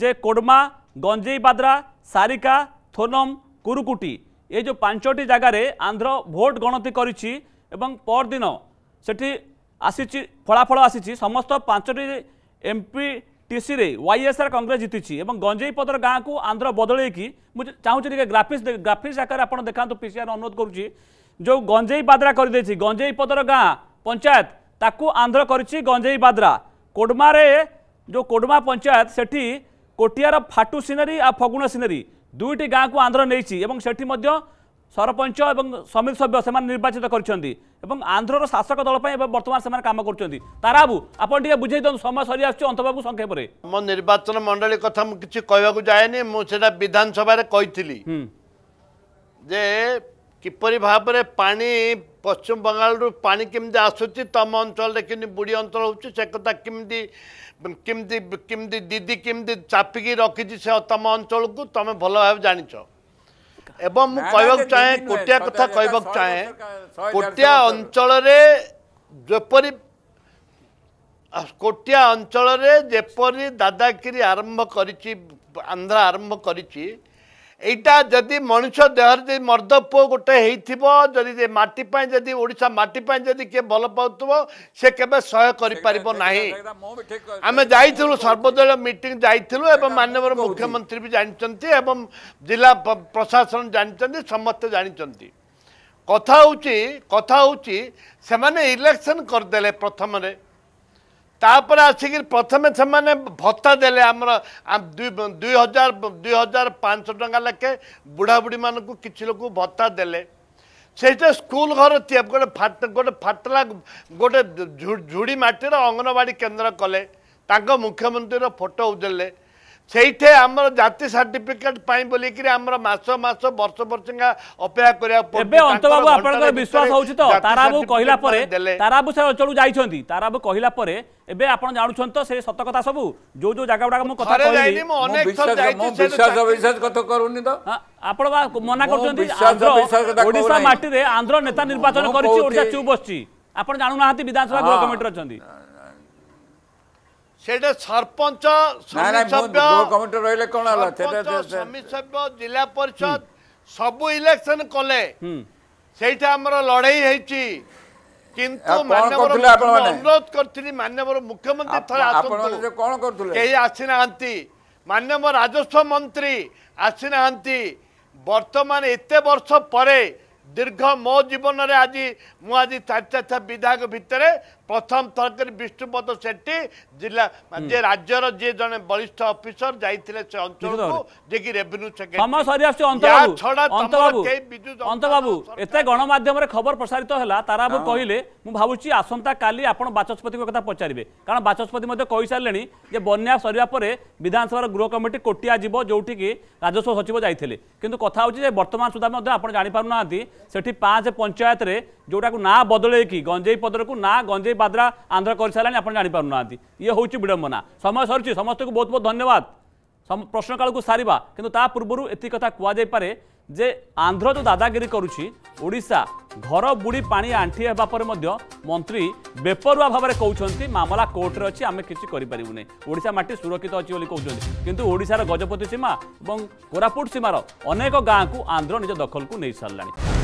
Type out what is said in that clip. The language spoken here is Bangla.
যে কোডমা গঞ্জেইবাদ্রা সারিকা থোনম কুরুকুটি এই যে পাঁচটি জায়গার আন্ধ্র ভোট গণতি করেছি এবং পরদিন সেটি আসিছি ফলাফল আসিছি সমস্ত পাঁচটি এমপি টিসি ওয়াইএসআর কংগ্রেস জিতিছি এবং গঞ্জেইপদর গাঁকু আন্ধ্র বদলাইকি চাহুছি টিকি গ্রাফিক্স গ্রাফিক্স আকারে আপনার দেখা পিসিআর অনুরোধ করছি যে গঞ্জেইবাদ্রা করেদেছি গঞ্জেইপদর গাঁ পঞ্চায়েত তাকু আন্ধ্র করেছি গঞ্জেইবাদ্রা কোডমারে যে কোডমা পঞ্চায়েত সেটি कोटियार फाटु सिनेरी आ फगुण सिनेरी दुईटी को आंध्र नहीं से सरपंच समिति सभ्य निर्वाचित गरिन्छ आन्ध्र र शासक से वर्तमान समाज ताराबू आप बुझे दिखाँ समय आस अन्तबाबु संक्षेप निर्वाचन मण्डली कथा नि मधान जे किपरि भावना पा ପଶ୍ଚିମ ବଙ୍ଗାଳରୁ ପାଣି କେମିତି ଆସୁଛି ତମ ଅଞ୍ଚଳରେ କେମିତି ବୁଢ଼ୀ ଅଞ୍ଚଳ ହେଉଛି ସେ କଥା କେମିତି କେମିତି କେମିତି ଦିଦି କେମିତି ଚାପିକି ରଖିଛି ସେ ତମ ଅଞ୍ଚଳକୁ ତମେ ଭଲ ଭାବେ ଜାଣିଛ ଏବଂ ମୁଁ କହିବାକୁ ଚାହେଁ କୋଟିଆ କଥା କହିବାକୁ ଚାହେଁ କୋଟିଆ ଅଞ୍ଚଳରେ ଯେପରି କୋଟିଆ ଅଞ୍ଚଳରେ ଯେପରି ଦାଦାଗିରି ଆରମ୍ଭ କରିଛି ଆନ୍ଧ୍ର ଆରମ୍ଭ କରିଛି এইটা যদি মনুষ্য দেহরে যদি মর্দ পুয় গোটে হয়েছিল যদি মাটি পাই যদি ওড়শা মাটি পাই যদি কি ভাল পাওথব সে কেবে সহ্য করে পারিব না আমি যাই সর্বদলীয় মিটিং যাই এবং মাননীয় মুখ্যমন্ত্রী বি জাঁচান এবং জেলা প্রশাসন জাঁচান সমস্তে জাঁচান কথা হচ্ছে কথা হচ্ছে সে ইলেকশন করেদেলে প্রথমে ତାପରେ ଆସିକିରି ପ୍ରଥମେ ସେମାନେ ଭତ୍ତା ଦେଲେ ଆମର ଦୁଇ ହଜାର ଦୁଇ ହଜାର ପାଞ୍ଚଶହ ଟଙ୍କା ଲେଖେ ବୁଢ଼ାବୁଢ଼ୀମାନଙ୍କୁ କିଛି ଲୋକ ଭତ୍ତା ଦେଲେ ସେଇଟା ସ୍କୁଲ ଘର ତିଆରି ଗୋଟେ ଗୋଟେ ଫାଟିଲା ଗୋଟେ ଝୁଡ଼ି ମାଟିର ଅଙ୍ଗନବାଡ଼ି କେନ୍ଦ୍ର କଲେ ତାଙ୍କ ମୁଖ୍ୟମନ୍ତ୍ରୀର ଫଟୋ ଦେଲେ সেইঠে আমার জাতি সার্টিফিকেট পাই বলিকি আমার মাস মাস বর্ষ বর্ষিকা অপেক্ষা করা এবে অন্তবাবু আপনার বিশ্বাস হচ্ছে তো তারাবু কহিলা পরে তারাবু সে অঞ্চল যাইছন্তি তারাবু কহিলা পরে এবে আপন জানুছন তো সে সত কথা সবু যো যো জায়গা গুডা মু কথা কইলি মু অনেক সব যাইছি বিশ্বাস অবিশ্বাস কথা করুনি তো আপন মনা করছন্তি ওড়িশা মাটিরে আন্ধ্র নেতা নির্বাচন করিছি ওড়িশা চুপ বসছি আপন জানু নাহাতি বিধানসভা গৃহ কমিটির অছন্তি ସେଇଟା ସରପଞ୍ଚ କମିଟି ରହିଲେ କ'ଣ ହେଲା ସମିତି ସଭ୍ୟ ଜିଲ୍ଲା ପରିଷଦ ସବୁ ଇଲେକ୍ସନ କଲେ ସେଇଟା ଆମର ଲଢେଇ ହେଇଛି କିନ୍ତୁ ଅନୁରୋଧ କରିଥିଲି ମାନ୍ୟବର ମୁଖ୍ୟମନ୍ତ୍ରୀ ଥରେ ଆସନ୍ତୁ କ'ଣ କରୁଥିଲେ କେହି ଆସିନାହାନ୍ତି ମାନ୍ୟବ ରାଜସ୍ୱ ମନ୍ତ୍ରୀ ଆସିନାହାନ୍ତି ବର୍ତ୍ତମାନ ଏତେ ବର୍ଷ ପରେ ଦୀର୍ଘ ମୋ ଜୀବନରେ ଆଜି ମୁଁ ଆଜି ଚାରିଚାର୍ଥ ବିଧାୟକ ଭିତରେ ପ୍ରଥମ ଥର କରି ବିଷ୍ଣୁପଦ ସେଠୀ ଜିଲ୍ଲା ଯିଏ ରାଜ୍ୟର ଯିଏ ଜଣେ ବରିଷ୍ଠ ଅଫିସର ଯାଇଥିଲେ ସେ ଅଞ୍ଚଳକୁ ଯିଏକି ରେଭିନ୍ୟୁ ସେକ୍ରେଟାରୀ ଏତେ ଗଣମାଧ୍ୟମରେ ଖବର ପ୍ରସାରିତ ହେଲା ତାରାବୁ କହିଲେ ମୁଁ ଭାବୁଛି ଆସନ୍ତାକାଲି ଆପଣ ବାଚସ୍ପତିଙ୍କ କଥା ପଚାରିବେ କାରଣ ବାଚସ୍ପତି ମଧ୍ୟ କହିସାରିଲେଣି ଯେ ବନ୍ୟା ସରିବା ପରେ ବିଧାନସଭାର ଗୃହ କମିଟି କୋଟିଆ ଯିବ ଯେଉଁଠିକି ରାଜସ୍ୱ ସଚିବ ଯାଇଥିଲେ କିନ୍ତୁ କଥା ହେଉଛି ଯେ ବର୍ତ୍ତମାନ ସୁଦ୍ଧା ମଧ୍ୟ ଆପଣ ଜାଣିପାରୁନାହାନ୍ତି ସେଠି ପାଞ୍ଚ ପଞ୍ଚାୟତରେ ଯେଉଁଟାକୁ ନାଁ ବଦଳେଇକି ଗଞ୍ଜେଇ ପଦରକୁ ନାଁ ଗଞ୍ଜେଇ ପାଦ୍ରା ଆନ୍ଧ୍ର କରିସାରିଲାଣି ଆପଣ ଜାଣିପାରୁନାହାନ୍ତି ଇଏ ହେଉଛି ବିଡ଼ମ୍ବନା ସମୟ ସରିଛି ସମସ୍ତଙ୍କୁ ବହୁତ ବହୁତ ଧନ୍ୟବାଦ ପ୍ରଶ୍ନକାଳକୁ ସାରିବା କିନ୍ତୁ ତା ପୂର୍ବରୁ ଏତିକି କଥା କୁହାଯାଇପାରେ ଯେ ଆନ୍ଧ୍ର ଯେଉଁ ଦାଦାଗିରି କରୁଛି ଓଡ଼ିଶା ଘର ବୁଡ଼ି ପାଣି ଆଣ୍ଠି ହେବା ପରେ ମଧ୍ୟ ମନ୍ତ୍ରୀ ବେପରୁଆ ଭାବରେ କହୁଛନ୍ତି ମାମଲା କୋର୍ଟରେ ଅଛି ଆମେ କିଛି କରିପାରିବୁନି ଓଡ଼ିଶା ମାଟି ସୁରକ୍ଷିତ ଅଛି ବୋଲି କହୁଛନ୍ତି କିନ୍ତୁ ଓଡ଼ିଶାର ଗଜପତି ସୀମା ଏବଂ କୋରାପୁଟ ସୀମାର ଅନେକ ଗାଁକୁ ଆନ୍ଧ୍ର ନିଜ ଦଖଲକୁ ନେଇସାରିଲାଣି